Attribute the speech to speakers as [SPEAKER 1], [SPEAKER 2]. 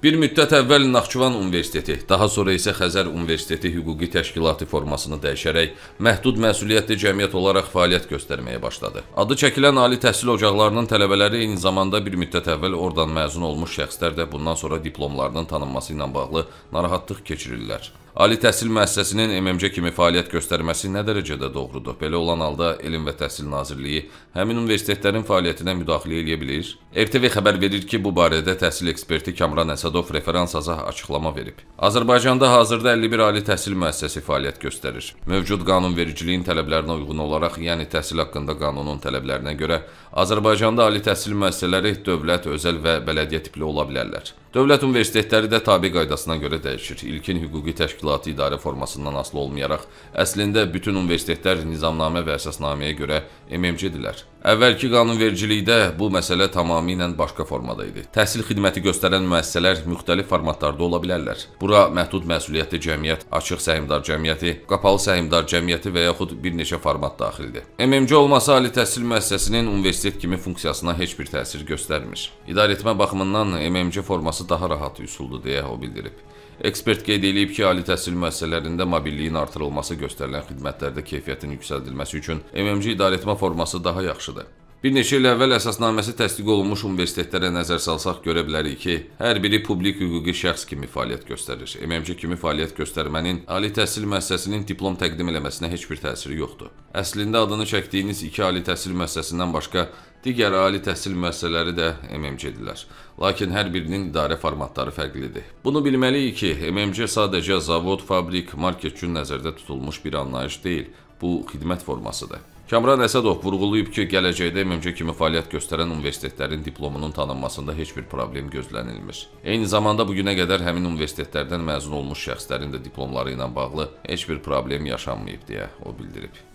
[SPEAKER 1] Bir müddət əvvəl Naxçıvan Universiteti, daha sonra isə Xəzər Universiteti hüquqi təşkilatı formasını dəyişərək məhdud məsuliyyətli cəmiyyət olaraq fəaliyyət göstərməyə başladı. Adı çəkilən ali təhsil ocaqlarının tələbələri eyni zamanda bir müddət əvvəl oradan məzun olmuş şəxslər də bundan sonra diplomlarının tanınması ilə bağlı narahatlıq keçirirlər. Ali təhsil müəssisəsinin MMC kimi fəaliyyət göstərməsi nə dərəcədə doğrudur? Belə olan halda Elm və Təhsil Nazirliyi həmin universitetlərin fəaliyyətinə müdaxilə edə bilir? RTV xəbər verir ki, bu barədə təhsil eksperti Kamran Əsədov referans azah açıqlama verib. Azərbaycanda hazırda 51 ali təhsil müəssisəsi fəaliyyət göstərir. Mövcud qanunvericiliyin tələblərinə uyğun olaraq, yəni təhsil haqqında qanunun tələblərinə görə Azərbaycanda ali təhsil müəssisələri dövlət, özəl və bələdiyyə tipli ola bilərlər. Dövlət universitetləri də tabe qaydasına görə dəyişir. İlkin hüquqi təşkilatı idarə formasından asılı olmayaraq, əslində bütün universitetlər nizamnamə və əsasnaməyə görə MMC-dirlər. Əvvəlki qanunvericilikdə bu məsələ tamamilə başqa formada idi. Təhsil xidməti göstərən müəssisələr müxtəlif formatlarda ola bilərlər. Bura məhdud məsuliyyətli cəmiyyət, açıq səhmdar cəmiyyəti, qapalı səhmdar cəmiyyəti və yaxud bir neçə format daxildir. MMC olmasa ali təhsil müəssisəsinin universitet kimi funksiyasına heç bir təsir göstərmir. İdarəetmə baxımından MMC forması forması daha rahat üsuldur deyə o bildirib. Ekspert qeyd edib ki, ali təhsil müəssisələrində mobilliyin artırılması göstərilən xidmətlərdə keyfiyyətin yüksəldilməsi üçün MMC idarəetmə forması daha yaxşıdır. Bir neçə il əvvəl əsasnaməsi təsdiq olunmuş universitetlərə nəzər salsaq görə bilərik ki, hər biri publik hüquqi şəxs kimi fəaliyyət göstərir. MMC kimi fəaliyyət göstərmənin ali təhsil müəssisəsinin diplom təqdim eləməsinə heç bir təsiri yoxdur. Əslində adını çəkdiyiniz iki ali təhsil müəssisəsindən başqa digər ali təhsil müəssisələri də MMC-dirlər. Lakin hər birinin idarə formatları fərqlidir. Bunu bilməliyik ki, MMC sadəcə zavod, fabrik, market üçün nəzərdə tutulmuş bir anlayış deyil bu xidmət formasıdır. Kamran Əsədov vurğulayıb ki, gələcəkdə MMC kimi fəaliyyət göstərən universitetlərin diplomunun tanınmasında heç bir problem gözlənilmir. Eyni zamanda bu günə qədər həmin universitetlərdən məzun olmuş şəxslərin də diplomları ilə bağlı heç bir problem yaşanmayıb deyə o bildirib.